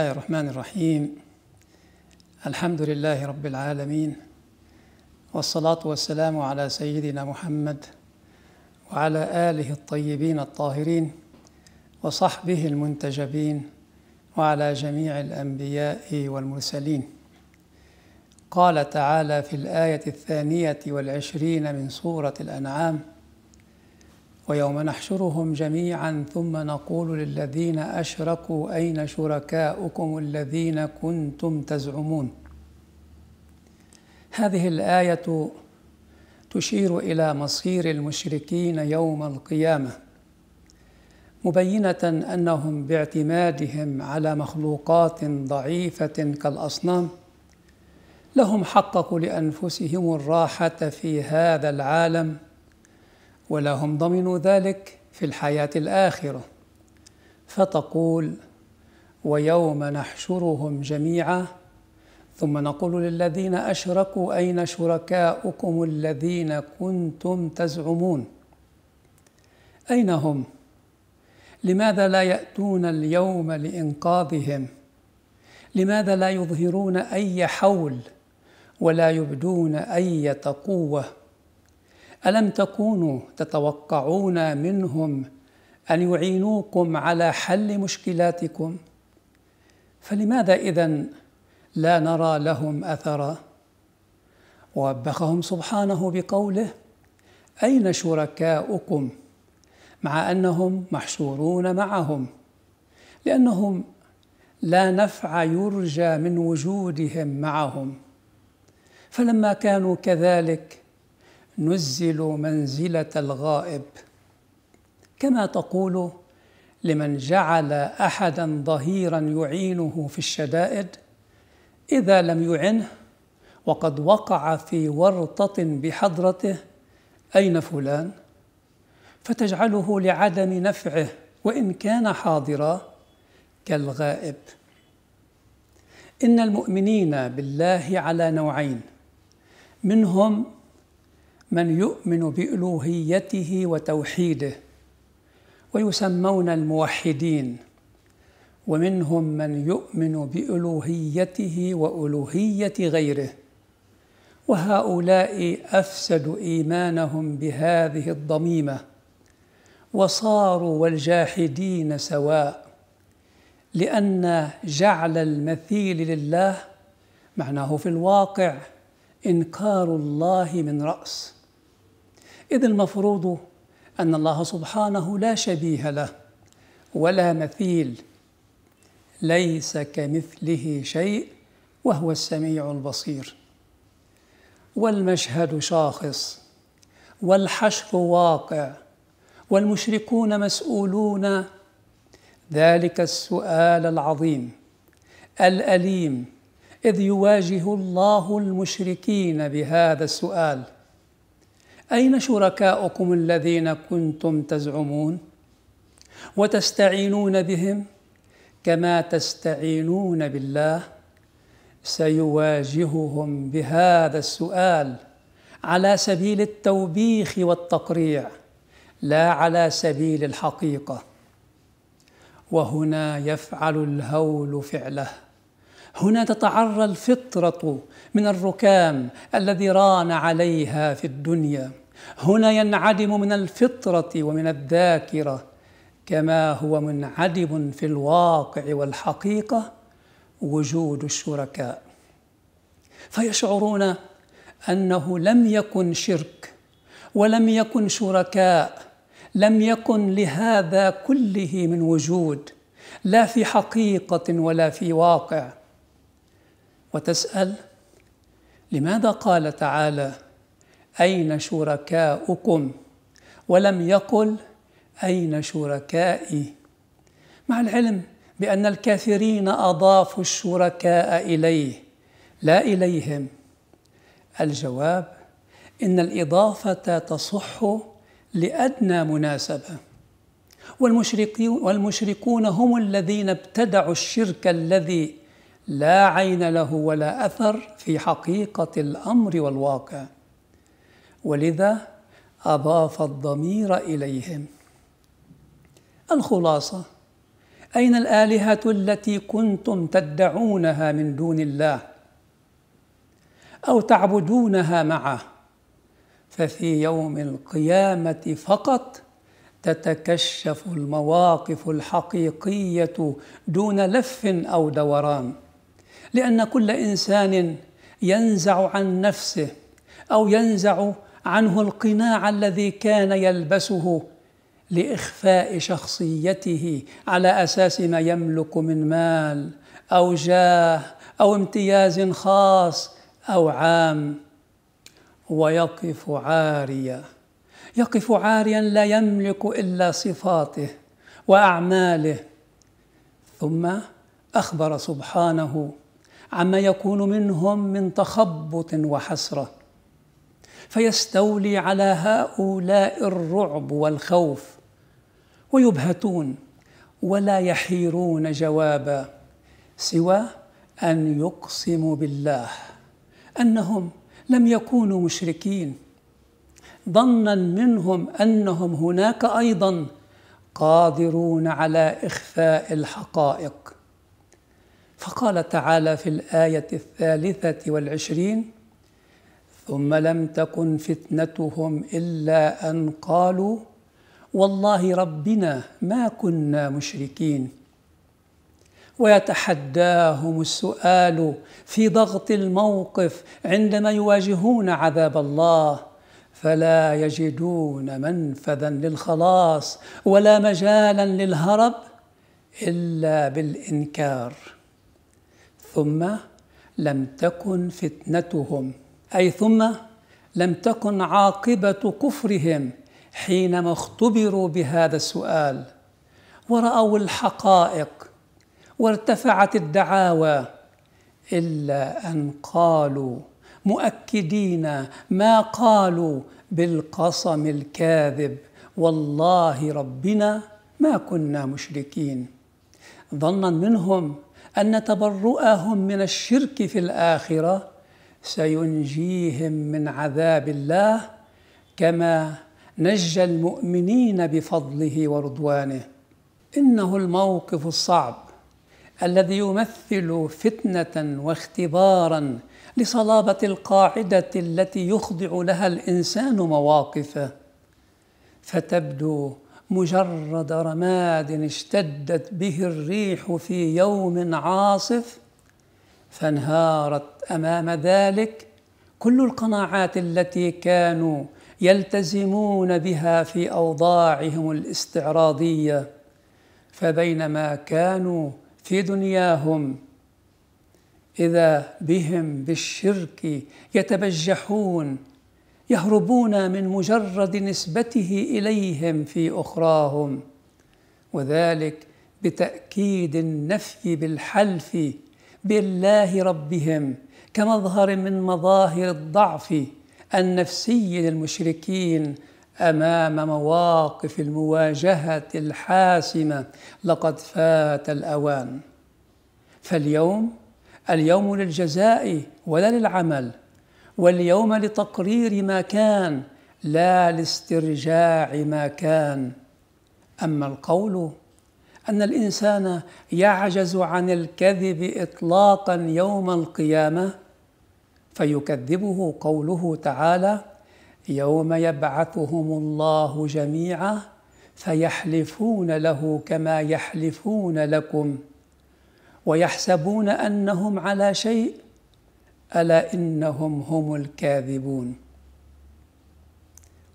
الله الرحمن الرحيم الحمد لله رب العالمين والصلاة والسلام على سيدنا محمد وعلى آله الطيبين الطاهرين وصحبه المنتجبين وعلى جميع الأنبياء والمرسلين قال تعالى في الآية الثانية والعشرين من سورة الأنعام ويوم نحشرهم جميعا ثم نقول للذين اشركوا اين شركاؤكم الذين كنتم تزعمون هذه الايه تشير الى مصير المشركين يوم القيامه مبينه انهم باعتمادهم على مخلوقات ضعيفه كالاصنام لهم حققوا لانفسهم الراحه في هذا العالم ولهم ضمن ذلك في الحياة الآخرة فتقول ويوم نحشرهم جميعا ثم نقول للذين أشركوا أين شركاؤكم الذين كنتم تزعمون أين هم؟ لماذا لا يأتون اليوم لإنقاذهم؟ لماذا لا يظهرون أي حول ولا يبدون أي قوة؟ ألم تكونوا تتوقعون منهم أن يعينوكم على حل مشكلاتكم؟ فلماذا إذا لا نرى لهم أثرا؟ وبخهم سبحانه بقوله: أين شركاؤكم؟ مع أنهم محشورون معهم، لأنهم لا نفع يرجى من وجودهم معهم، فلما كانوا كذلك نزل منزله الغائب كما تقول لمن جعل احدا ظهيرا يعينه في الشدائد اذا لم يعنه وقد وقع في ورطه بحضرته اين فلان فتجعله لعدم نفعه وان كان حاضرا كالغائب ان المؤمنين بالله على نوعين منهم من يؤمن بالوهيته وتوحيده ويسمون الموحدين ومنهم من يؤمن بالوهيته والوهيه غيره وهؤلاء افسدوا ايمانهم بهذه الضميمه وصاروا والجاحدين سواء لان جعل المثيل لله معناه في الواقع انكار الله من راس إذ المفروض أن الله سبحانه لا شبيه له ولا مثيل ليس كمثله شيء وهو السميع البصير والمشهد شاخص والحشر واقع والمشركون مسؤولون ذلك السؤال العظيم الأليم إذ يواجه الله المشركين بهذا السؤال أين شركاؤكم الذين كنتم تزعمون وتستعينون بهم كما تستعينون بالله سيواجههم بهذا السؤال على سبيل التوبيخ والتقريع لا على سبيل الحقيقه وهنا يفعل الهول فعله هنا تتعرى الفطرة من الركام الذي ران عليها في الدنيا هنا ينعدم من الفطرة ومن الذاكرة كما هو منعدم في الواقع والحقيقة وجود الشركاء فيشعرون أنه لم يكن شرك ولم يكن شركاء لم يكن لهذا كله من وجود لا في حقيقة ولا في واقع وتسأل لماذا قال تعالى أين شركاؤكم ولم يقل أين شركائي مع العلم بأن الكافرين أضافوا الشركاء إليه لا إليهم الجواب إن الإضافة تصح لأدنى مناسبة والمشركون هم الذين ابتدعوا الشرك الذي لا عين له ولا اثر في حقيقه الامر والواقع ولذا اضاف الضمير اليهم الخلاصه اين الالهه التي كنتم تدعونها من دون الله او تعبدونها معه ففي يوم القيامه فقط تتكشف المواقف الحقيقيه دون لف او دوران لأن كل إنسان ينزع عن نفسه أو ينزع عنه القناع الذي كان يلبسه لإخفاء شخصيته على أساس ما يملك من مال أو جاه أو امتياز خاص أو عام ويقف عاريا يقف عاريا لا يملك إلا صفاته وأعماله ثم أخبر سبحانه عما يكون منهم من تخبط وحسره فيستولي على هؤلاء الرعب والخوف ويبهتون ولا يحيرون جوابا سوى ان يقسموا بالله انهم لم يكونوا مشركين ظنا منهم انهم هناك ايضا قادرون على اخفاء الحقائق فقال تعالى في الآية الثالثة والعشرين ثم لم تكن فتنتهم إلا أن قالوا والله ربنا ما كنا مشركين ويتحداهم السؤال في ضغط الموقف عندما يواجهون عذاب الله فلا يجدون منفذا للخلاص ولا مجالا للهرب الا بالانكار ثم لم تكن فتنتهم اي ثم لم تكن عاقبه كفرهم حينما اختبروا بهذا السؤال وراوا الحقائق وارتفعت الدعاوى الا ان قالوا مؤكدين ما قالوا بالقصم الكاذب والله ربنا ما كنا مشركين ظنا منهم أن تبرؤهم من الشرك في الآخرة سينجيهم من عذاب الله كما نجى المؤمنين بفضله ورضوانه إنه الموقف الصعب الذي يمثل فتنة واختبارا لصلابة القاعدة التي يخضع لها الإنسان مواقفه فتبدو مجرد رماد اشتدت به الريح في يوم عاصف فانهارت امام ذلك كل القناعات التي كانوا يلتزمون بها في اوضاعهم الاستعراضيه فبينما كانوا في دنياهم اذا بهم بالشرك يتبجحون يهربون من مجرد نسبته اليهم في اخراهم وذلك بتاكيد النفي بالحلف بالله ربهم كمظهر من مظاهر الضعف النفسي للمشركين امام مواقف المواجهه الحاسمه لقد فات الاوان فاليوم اليوم للجزاء ولا للعمل واليوم لتقرير ما كان لا لاسترجاع ما كان اما القول ان الانسان يعجز عن الكذب اطلاقا يوم القيامه فيكذبه قوله تعالى يوم يبعثهم الله جميعا فيحلفون له كما يحلفون لكم ويحسبون انهم على شيء ألا إنهم هم الكاذبون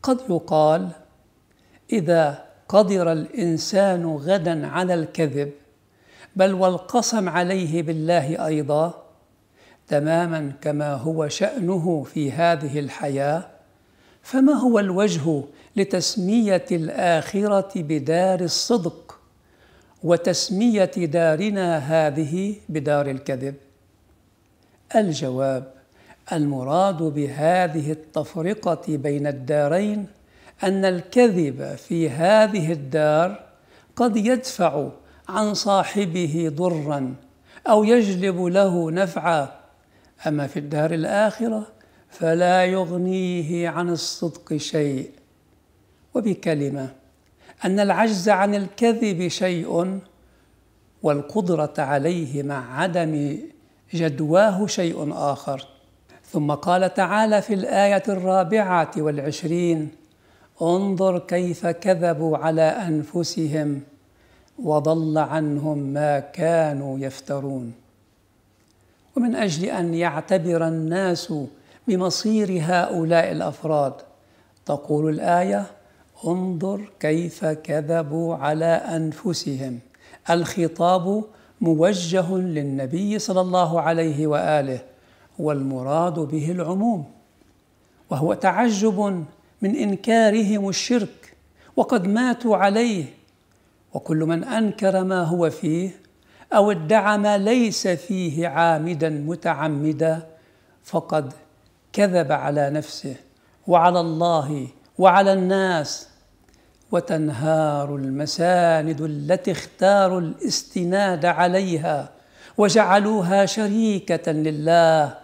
قد يقال إذا قدر الإنسان غدا على الكذب بل والقسم عليه بالله أيضا تماما كما هو شأنه في هذه الحياة فما هو الوجه لتسمية الآخرة بدار الصدق وتسمية دارنا هذه بدار الكذب الجواب المراد بهذه التفرقة بين الدارين أن الكذب في هذه الدار قد يدفع عن صاحبه ضرا أو يجلب له نفعا أما في الدار الآخرة فلا يغنيه عن الصدق شيء وبكلمة أن العجز عن الكذب شيء والقدرة عليه مع عدم جدواه شيء آخر ثم قال تعالى في الآية الرابعة والعشرين انظر كيف كذبوا على أنفسهم وضل عنهم ما كانوا يفترون ومن أجل أن يعتبر الناس بمصير هؤلاء الأفراد تقول الآية انظر كيف كذبوا على أنفسهم الخطاب موجه للنبي صلى الله عليه واله والمراد به العموم وهو تعجب من انكارهم الشرك وقد ماتوا عليه وكل من انكر ما هو فيه او ادعى ما ليس فيه عامدا متعمدا فقد كذب على نفسه وعلى الله وعلى الناس وتنهار المساند التي اختاروا الاستناد عليها وجعلوها شريكه لله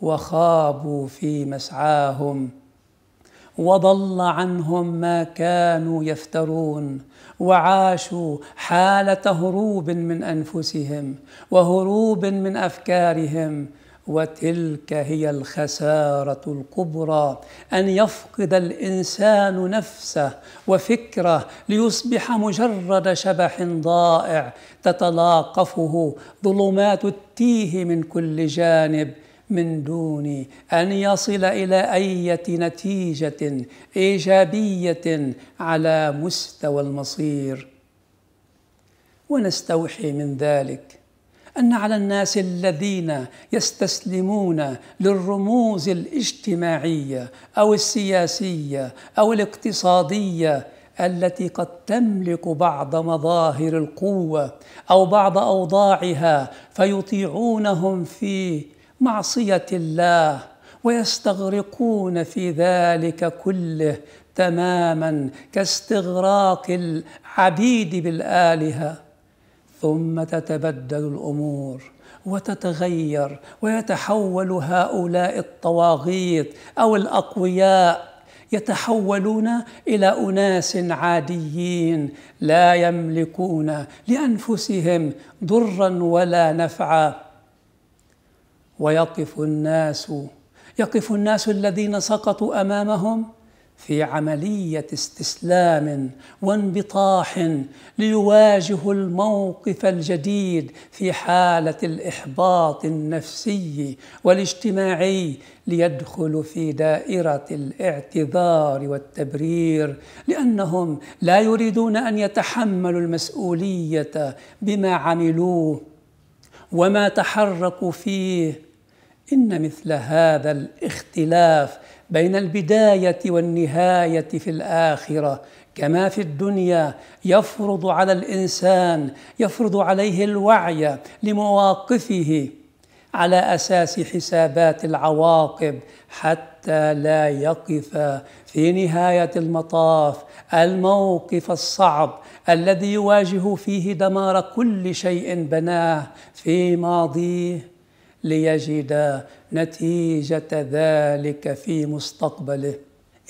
وخابوا في مسعاهم وضل عنهم ما كانوا يفترون وعاشوا حاله هروب من انفسهم وهروب من افكارهم وتلك هي الخساره الكبرى ان يفقد الانسان نفسه وفكره ليصبح مجرد شبح ضائع تتلاقفه ظلمات التيه من كل جانب من دون ان يصل الى ايه نتيجه ايجابيه على مستوى المصير ونستوحي من ذلك أن على الناس الذين يستسلمون للرموز الاجتماعية أو السياسية أو الاقتصادية التي قد تملك بعض مظاهر القوة أو بعض أوضاعها فيطيعونهم في معصية الله ويستغرقون في ذلك كله تماما كاستغراق العبيد بالآلهة ثم تتبدل الامور وتتغير ويتحول هؤلاء الطواغيت او الاقوياء يتحولون الى اناس عاديين لا يملكون لانفسهم ضرا ولا نفعا ويقف الناس يقف الناس الذين سقطوا امامهم في عمليه استسلام وانبطاح ليواجهوا الموقف الجديد في حاله الاحباط النفسي والاجتماعي ليدخلوا في دائره الاعتذار والتبرير لانهم لا يريدون ان يتحملوا المسؤوليه بما عملوه وما تحركوا فيه ان مثل هذا الاختلاف بين البدايه والنهايه في الاخره كما في الدنيا يفرض على الانسان يفرض عليه الوعي لمواقفه على اساس حسابات العواقب حتى لا يقف في نهايه المطاف الموقف الصعب الذي يواجه فيه دمار كل شيء بناه في ماضيه ليجد نتيجه ذلك في مستقبله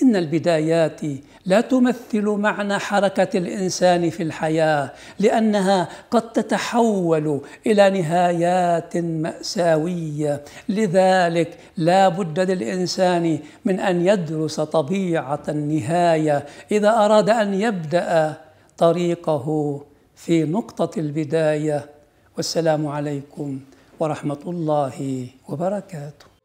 ان البدايات لا تمثل معنى حركه الانسان في الحياه لانها قد تتحول الى نهايات ماساويه لذلك لا بد للانسان من ان يدرس طبيعه النهايه اذا اراد ان يبدا طريقه في نقطه البدايه والسلام عليكم ورحمة الله وبركاته